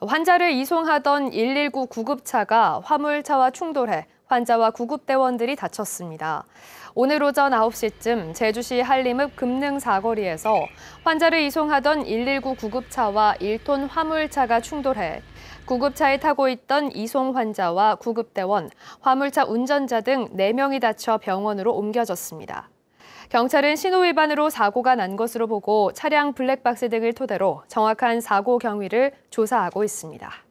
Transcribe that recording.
환자를 이송하던 119 구급차가 화물차와 충돌해 환자와 구급대원들이 다쳤습니다. 오늘 오전 9시쯤 제주시 한림읍 금능 사거리에서 환자를 이송하던 119 구급차와 1톤 화물차가 충돌해 구급차에 타고 있던 이송 환자와 구급대원, 화물차 운전자 등 4명이 다쳐 병원으로 옮겨졌습니다. 경찰은 신호 위반으로 사고가 난 것으로 보고 차량 블랙박스 등을 토대로 정확한 사고 경위를 조사하고 있습니다.